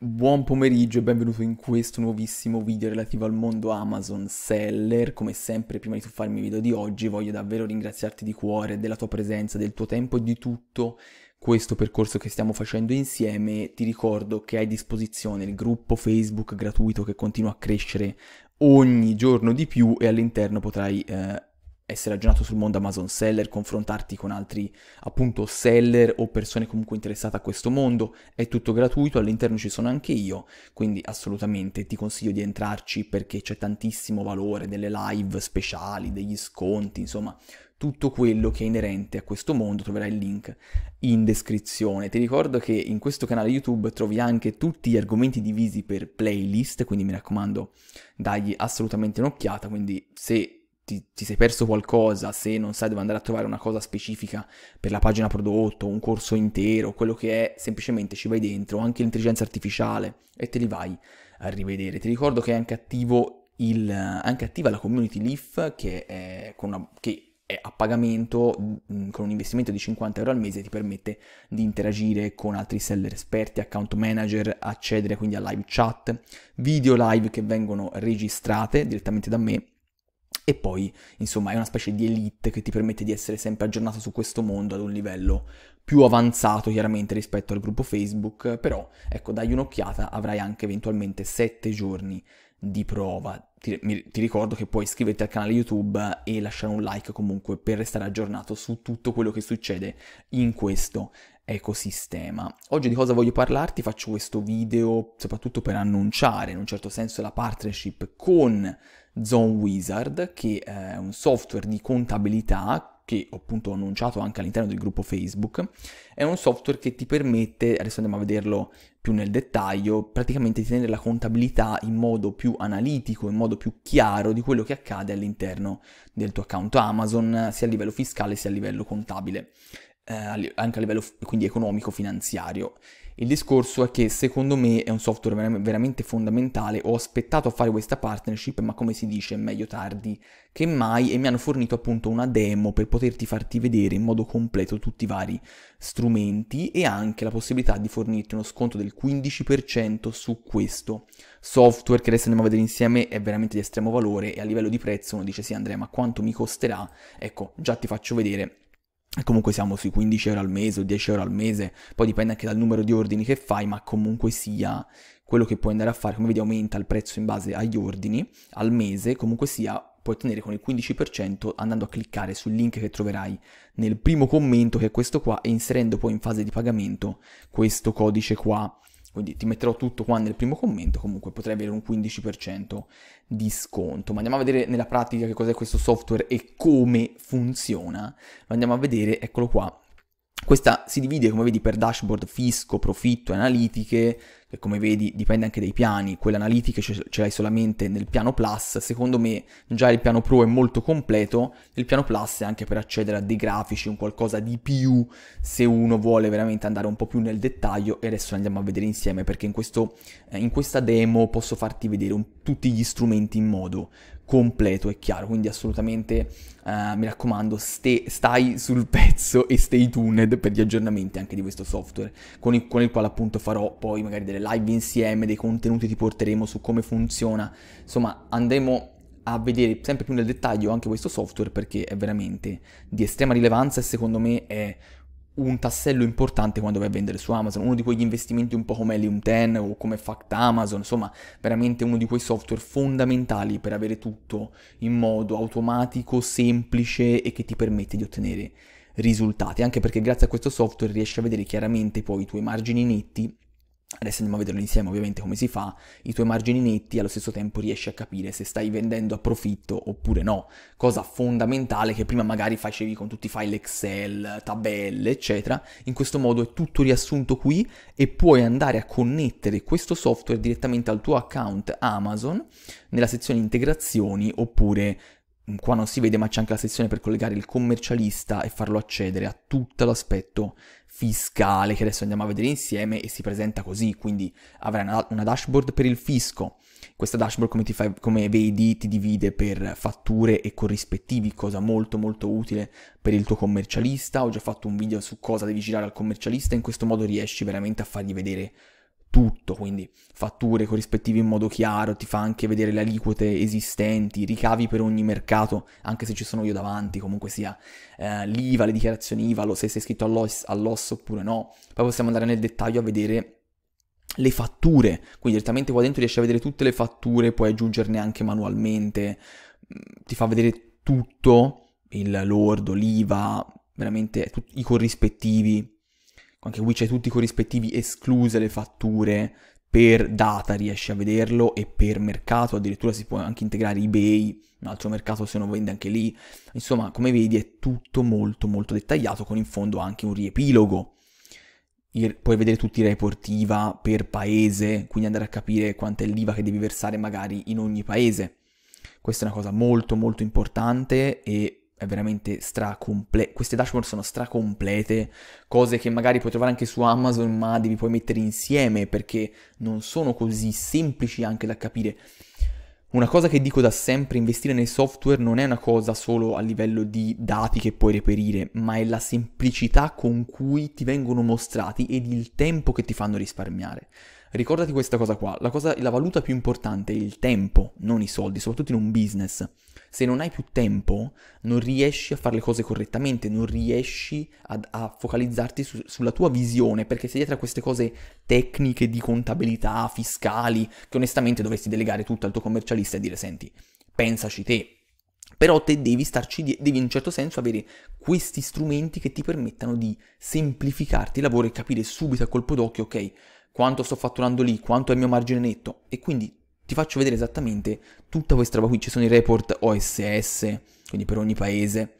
Buon pomeriggio e benvenuto in questo nuovissimo video relativo al mondo Amazon Seller. Come sempre, prima di tuffarmi il video di oggi, voglio davvero ringraziarti di cuore della tua presenza, del tuo tempo e di tutto questo percorso che stiamo facendo insieme, ti ricordo che hai a disposizione il gruppo Facebook gratuito che continua a crescere ogni giorno di più e all'interno potrai eh, essere aggiornato sul mondo Amazon Seller, confrontarti con altri appunto seller o persone comunque interessate a questo mondo, è tutto gratuito, all'interno ci sono anche io, quindi assolutamente ti consiglio di entrarci perché c'è tantissimo valore, delle live speciali, degli sconti, insomma tutto quello che è inerente a questo mondo troverai il link in descrizione. Ti ricordo che in questo canale YouTube trovi anche tutti gli argomenti divisi per playlist, quindi mi raccomando dagli assolutamente un'occhiata, quindi se ti, ti, sei perso qualcosa, se non sai dove andare a trovare una cosa specifica per la pagina prodotto, un corso intero, quello che è, semplicemente ci vai dentro, anche l'intelligenza artificiale e te li vai a rivedere. Ti ricordo che è anche, il, anche attiva la community Leaf che è, una, che è a pagamento mm, con un investimento di 50 euro al mese e ti permette di interagire con altri seller esperti, account manager, accedere quindi a live chat, video live che vengono registrate direttamente da me e poi, insomma, è una specie di elite che ti permette di essere sempre aggiornato su questo mondo ad un livello più avanzato chiaramente rispetto al gruppo Facebook, però ecco, dai un'occhiata, avrai anche eventualmente 7 giorni di prova. Ti, mi, ti, ricordo che puoi iscriverti al canale YouTube e lasciare un like comunque per restare aggiornato su tutto quello che succede in questo ecosistema. Oggi di cosa voglio parlarti? Faccio questo video soprattutto per annunciare in un certo senso la partnership con Zone Wizard, che è un software di contabilità che appunto ho annunciato anche all'interno del gruppo Facebook, è un software che ti permette, adesso andiamo a vederlo più nel dettaglio, praticamente di tenere la contabilità in modo più analitico, in modo più chiaro di quello che accade all'interno del tuo account Amazon, sia a livello fiscale sia a livello contabile eh, anche a livello quindi economico, finanziario. Il discorso è che secondo me è un software ver- veramente fondamentale, ho aspettato a fare questa partnership, ma come si dice meglio tardi che mai e mi hanno fornito appunto una demo per poterti farti vedere in modo completo tutti i vari strumenti e anche la possibilità di fornirti uno sconto del 15% su questo software che adesso andiamo a vedere insieme è veramente di estremo valore e a livello di prezzo uno dice sì Andrea ma quanto mi costerà? Ecco già ti faccio vedere comunque siamo sui 15 euro al mese o 10 euro al mese, poi dipende anche dal numero di ordini che fai, ma comunque sia quello che puoi andare a fare, come vedi aumenta il prezzo in base agli ordini al mese, comunque sia puoi ottenere con il 15% andando a cliccare sul link che troverai nel primo commento che è questo qua e inserendo poi in fase di pagamento questo codice qua quindi ti metterò tutto qua nel primo commento, comunque potrei avere un 15% di sconto. Ma andiamo a vedere nella pratica che cos'è questo software e come funziona. Lo andiamo a vedere, eccolo qua, questa si divide, come vedi, per dashboard fisco, profitto e analitiche, che come vedi dipende anche dai piani, quelle analitiche ce, l'hai solamente nel piano Plus, secondo me già il piano Pro è molto completo, il piano Plus è anche per accedere a dei grafici, un qualcosa di più, se uno vuole veramente andare un po' più nel dettaglio, e adesso andiamo a vedere insieme, perché in, questo, eh, in questa demo posso farti vedere un, tutti gli strumenti in modo completo e chiaro, quindi assolutamente eh, mi raccomando ste, stai sul pezzo e stay tuned per gli aggiornamenti anche di questo software con il, con il, quale appunto farò poi magari delle live insieme, dei contenuti ti porteremo su come funziona, insomma andremo a vedere sempre più nel dettaglio anche questo software perché è veramente di estrema rilevanza e secondo me è un tassello importante quando vai a vendere su Amazon, uno di quegli investimenti un po' come Helium 10 o come Fact Amazon, insomma veramente uno di quei software fondamentali per avere tutto in modo automatico, semplice e che ti permette di ottenere risultati, anche perché grazie a questo software riesci a vedere chiaramente poi i tuoi margini netti Adesso andiamo a vederlo insieme ovviamente come si fa, i tuoi margini netti allo stesso tempo riesci a capire se stai vendendo a profitto oppure no, cosa fondamentale che prima magari facevi con tutti i file Excel, tabelle eccetera, in questo modo è tutto riassunto qui e puoi andare a connettere questo software direttamente al tuo account Amazon nella sezione integrazioni oppure qua non si vede ma c'è anche la sezione per collegare il commercialista e farlo accedere a tutto l'aspetto fiscale che adesso andiamo a vedere insieme e si presenta così, quindi avrai una, una dashboard per il fisco. Questa dashboard come, fa, come, vedi ti divide per fatture e corrispettivi, cosa molto molto utile per il tuo commercialista. Ho già fatto un video su cosa devi girare al commercialista, in questo modo riesci veramente a fargli vedere tutto, quindi fatture corrispettive in modo chiaro, ti fa anche vedere le aliquote esistenti, ricavi per ogni mercato, anche se ci sono io davanti, comunque sia eh, l'IVA, le dichiarazioni IVA, lo, se sei iscritto all'OS, all'OS oppure no. Poi possiamo andare nel dettaglio a vedere le fatture, quindi direttamente qua dentro riesci a vedere tutte le fatture, puoi aggiungerne anche manualmente, mm, ti fa vedere tutto, il lordo, l'IVA, veramente tut- i corrispettivi, anche qui c'è tutti i corrispettivi escluse le fatture per data riesci a vederlo e per mercato addirittura si può anche integrare ebay un altro mercato se non vende anche lì insomma come vedi è tutto molto molto dettagliato con in fondo anche un riepilogo puoi vedere tutti i report IVA per paese quindi andare a capire quanto è l'IVA che devi versare magari in ogni paese questa è una cosa molto molto importante e è veramente stracompleta. Queste dashboard sono stracomplete, cose che magari puoi trovare anche su Amazon, ma devi poi mettere insieme perché non sono così semplici anche da capire. Una cosa che dico da sempre, investire nel software non è una cosa solo a livello di dati che puoi reperire, ma è la semplicità con cui ti vengono mostrati ed il tempo che ti fanno risparmiare. Ricordati questa cosa qua, la, cosa, la valuta più importante è il tempo, non i soldi, soprattutto in un business. Se non hai più tempo, non riesci a fare le cose correttamente, non riesci ad, a focalizzarti su, sulla tua visione, perché sei dietro a queste cose tecniche di contabilità, fiscali, che onestamente dovresti delegare tutto al tuo commercialista e dire, senti, pensaci te, però te devi starci, devi in un certo senso avere questi strumenti che ti permettano di semplificarti il lavoro e capire subito a colpo d'occhio, ok, quanto sto fatturando lì, quanto è il mio margine netto e quindi ti faccio vedere esattamente tutta questa roba qui, ci sono i report OSS, quindi per ogni paese,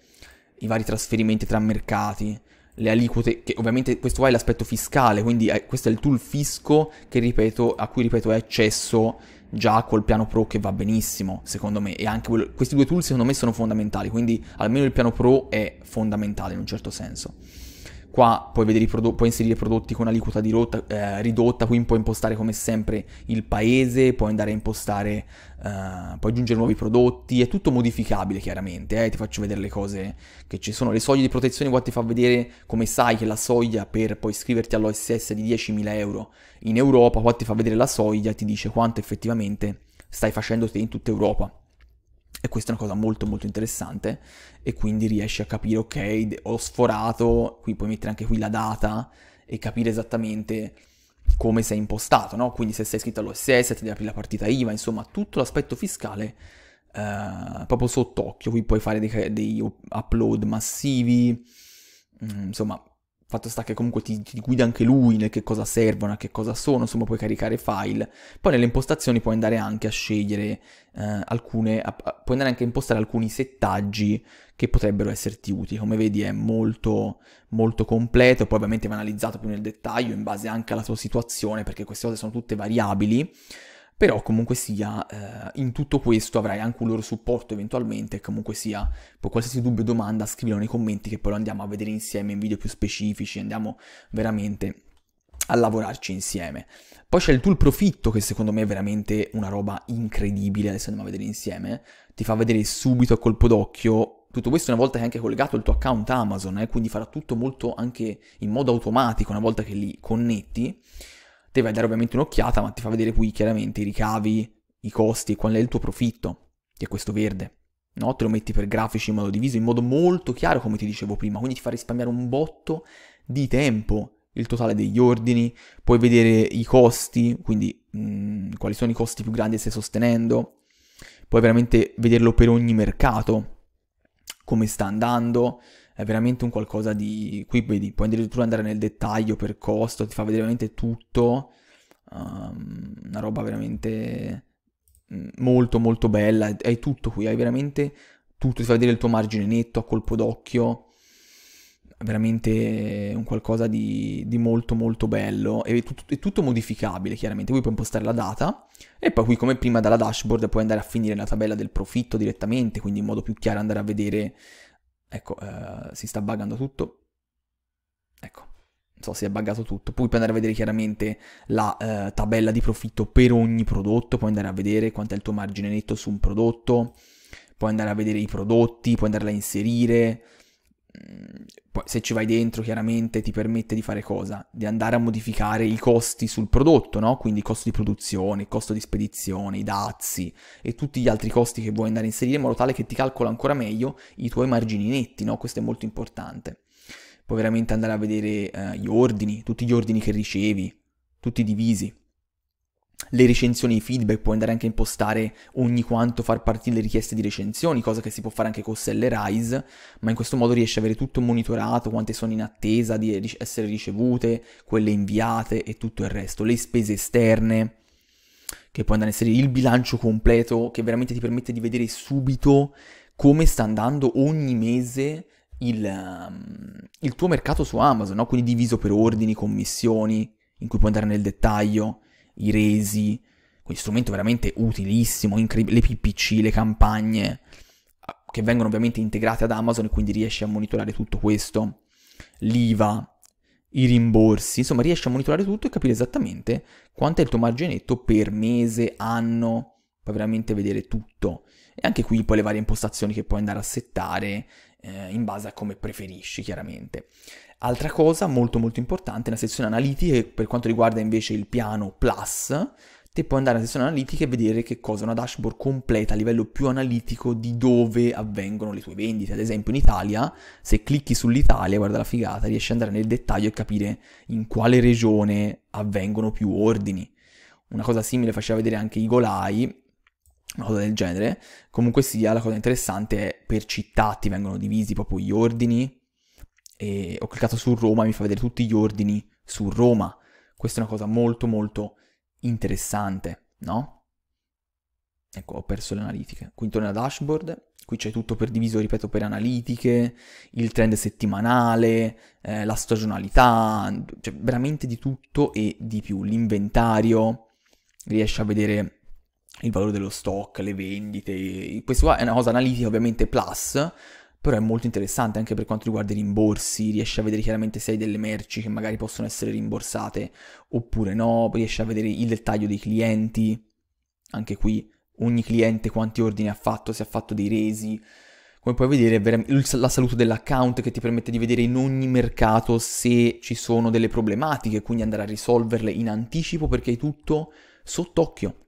i vari trasferimenti tra mercati, le aliquote, che ovviamente questo qua è l'aspetto fiscale, quindi è, eh, questo è il tool fisco che ripeto, a cui ripeto è accesso già col piano pro che va benissimo, secondo me, e anche quello, questi due tool secondo me sono fondamentali, quindi almeno il piano pro è fondamentale in un certo senso. Qua puoi, prodotti, puoi inserire prodotti con aliquota rotta, eh, ridotta, qui puoi impostare come sempre il paese, puoi andare a impostare, eh, puoi aggiungere nuovi prodotti, è tutto modificabile chiaramente, eh, ti faccio vedere le cose che ci sono. Le soglie di protezione qua ti fa vedere come sai che la soglia per poi iscriverti all'OSS di 10.000 euro in Europa, qua ti fa vedere la soglia, ti dice quanto effettivamente stai facendo te in tutta Europa. E questa è una cosa molto molto interessante e quindi riesci a capire, ok, ho sforato, qui puoi mettere anche qui la data e capire esattamente come sei impostato, no? Quindi se sei iscritto all'OSS, ti devi aprire la partita IVA, insomma tutto l'aspetto fiscale eh, proprio sott'occhio, qui puoi fare dei, dei upload massivi, mm, insomma Fatto sta che comunque ti, ti, guida anche lui nel che cosa servono, a che cosa sono, insomma puoi caricare file. Poi nelle impostazioni puoi andare anche a scegliere eh, alcune, a, puoi andare anche a impostare alcuni settaggi che potrebbero esserti utili. Come vedi è molto, molto completo, poi ovviamente va analizzato più nel dettaglio in base anche alla tua situazione perché queste cose sono tutte variabili però comunque sia eh, in tutto questo avrai anche un loro supporto eventualmente comunque sia per qualsiasi dubbio o domanda scrivilo nei commenti che poi lo andiamo a vedere insieme in video più specifici andiamo veramente a lavorarci insieme poi c'è il tool profitto che secondo me è veramente una roba incredibile adesso andiamo a vedere insieme eh. ti fa vedere subito a colpo d'occhio tutto questo una volta che è anche collegato il tuo account Amazon, eh, quindi farà tutto molto anche in modo automatico una volta che li connetti ti vai a dare ovviamente un'occhiata, ma ti fa vedere qui chiaramente i ricavi, i costi, qual è il tuo profitto, che è questo verde. No? Te lo metti per grafici in modo diviso, in modo molto chiaro, come ti dicevo prima, quindi ti fa risparmiare un botto di tempo il totale degli ordini, puoi vedere i costi, quindi mh, mm, quali sono i costi più grandi che stai sostenendo, puoi veramente vederlo per ogni mercato, come sta andando, è veramente un qualcosa di... Qui vedi, puoi addirittura andare nel dettaglio per costo, ti fa vedere veramente tutto, um, una roba veramente mm, molto molto bella, hai tutto qui, hai veramente tutto, ti fa vedere il tuo margine netto a colpo d'occhio, veramente un qualcosa di, di, molto molto bello e tutto, è tutto modificabile chiaramente, qui puoi impostare la data e poi qui come prima dalla dashboard puoi andare a finire la tabella del profitto direttamente, quindi in modo più chiaro andare a vedere Ecco, eh, si sta buggando tutto. Ecco, non so, si è buggato tutto. Puoi andare a vedere chiaramente la eh, tabella di profitto per ogni prodotto, puoi andare a vedere quanto è il tuo margine netto su un prodotto, puoi andare a vedere i prodotti, puoi andarla a inserire Mm, poi se ci vai dentro chiaramente ti permette di fare cosa? Di andare a modificare i costi sul prodotto, no? Quindi il costo di produzione, il costo di spedizione, i dazi e tutti gli altri costi che vuoi andare a inserire in modo tale che ti calcola ancora meglio i tuoi margini netti, no? Questo è molto importante. Puoi veramente andare a vedere eh, gli ordini, tutti gli ordini che ricevi, tutti divisi le recensioni i feedback, puoi andare anche a impostare ogni quanto far partire le richieste di recensioni, cosa che si può fare anche con Sellerize, ma in questo modo riesci ad avere tutto monitorato, quante sono in attesa di essere ricevute, quelle inviate e tutto il resto, le spese esterne, che puoi andare a inserire il bilancio completo che veramente ti permette di vedere subito come sta andando ogni mese il, ehm, il tuo mercato su Amazon, no? quindi diviso per ordini, commissioni, in cui puoi andare nel dettaglio i resi, quindi strumento veramente utilissimo, incredib- le PPC, le campagne, ah, che vengono ovviamente integrate ad Amazon e quindi riesci a monitorare tutto questo, l'IVA, i rimborsi, insomma riesci a monitorare tutto e capire esattamente quanto è il tuo marginetto per mese, anno, puoi veramente vedere tutto. E anche qui poi le varie impostazioni che puoi andare a settare eh, in base a come preferisci, chiaramente. Altra cosa molto molto importante, è la sezione analitiche, per quanto riguarda invece il piano Plus, te puoi andare alla sezione analitica e vedere che cosa una dashboard completa a livello più analitico di dove avvengono le tue vendite. Ad esempio in Italia, se clicchi sull'Italia, guarda la figata, riesci ad andare nel dettaglio e capire in quale regione avvengono più ordini. Una cosa simile faceva vedere anche i golai, una cosa del genere. Comunque sia, la cosa interessante è per città ti vengono divisi proprio gli ordini. E ho cliccato su Roma e mi fa vedere tutti gli ordini su Roma. Questa è una cosa molto molto interessante, no? Ecco, ho perso le analitiche. Qui torno a dashboard, qui c'è tutto per diviso, ripeto, per analitiche, il trend settimanale, eh, la stagionalità, cioè veramente di tutto e di più. L'inventario, riesce a vedere il valore dello stock, le vendite, questo qua è una cosa analitica ovviamente plus, però è molto interessante anche per quanto riguarda i rimborsi, riesce a vedere chiaramente se hai delle merci che magari possono essere rimborsate oppure no, riesce a vedere il dettaglio dei clienti, anche qui ogni cliente quanti ordini ha fatto, se ha fatto dei resi, come puoi vedere vera- la salute dell'account che ti permette di vedere in ogni mercato se ci sono delle problematiche, quindi andare a risolverle in anticipo perché hai tutto sott'occhio.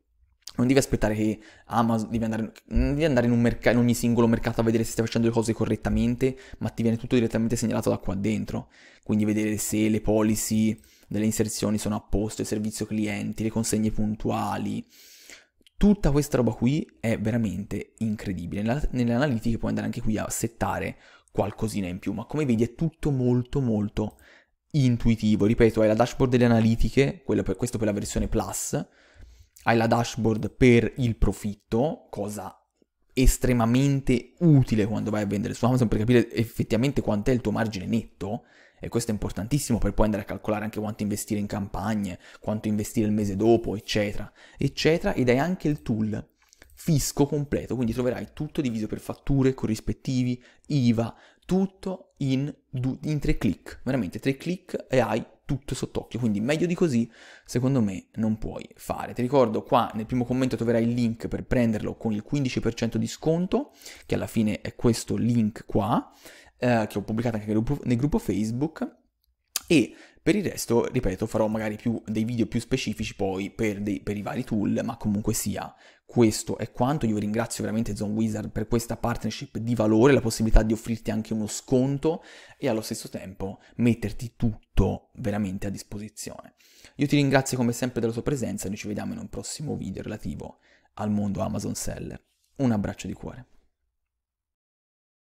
Non devi aspettare che Amazon devi andare, non devi andare in, merc- in, ogni singolo mercato a vedere se stai facendo le cose correttamente, ma ti viene tutto direttamente segnalato da qua dentro. Quindi vedere se le policy delle inserzioni sono a posto, il servizio clienti, le consegne puntuali. Tutta questa roba qui è veramente incredibile. Nella, nelle analitiche puoi andare anche qui a settare qualcosina in più, ma come vedi è tutto molto molto intuitivo. Ripeto, hai la dashboard delle analitiche, per, questo per la versione Plus hai la dashboard per il profitto, cosa estremamente utile quando vai a vendere su Amazon per capire effettivamente quant'è il tuo margine netto e questo è importantissimo per poi andare a calcolare anche quanto investire in campagne, quanto investire il mese dopo, eccetera, eccetera, ed hai anche il tool fisco completo, quindi troverai tutto diviso per fatture, corrispettivi, IVA, tutto in, in tre clic, veramente tre clic e hai tutto sott'occhio, quindi meglio di così secondo me non puoi fare. Ti ricordo qua nel primo commento troverai il link per prenderlo con il 15% di sconto, che alla fine è questo link qua, eh, che ho pubblicato anche nel gruppo, nel gruppo Facebook, e per il resto, ripeto, farò magari più, dei video più specifici poi per, dei, per, i vari tool, ma comunque sia, questo è quanto. Io ringrazio veramente Zone Wizard per questa partnership di valore, la possibilità di offrirti anche uno sconto e allo stesso tempo metterti tutto veramente a disposizione. Io ti ringrazio come sempre della tua presenza e noi ci vediamo in un prossimo video relativo al mondo Amazon Seller. Un abbraccio di cuore.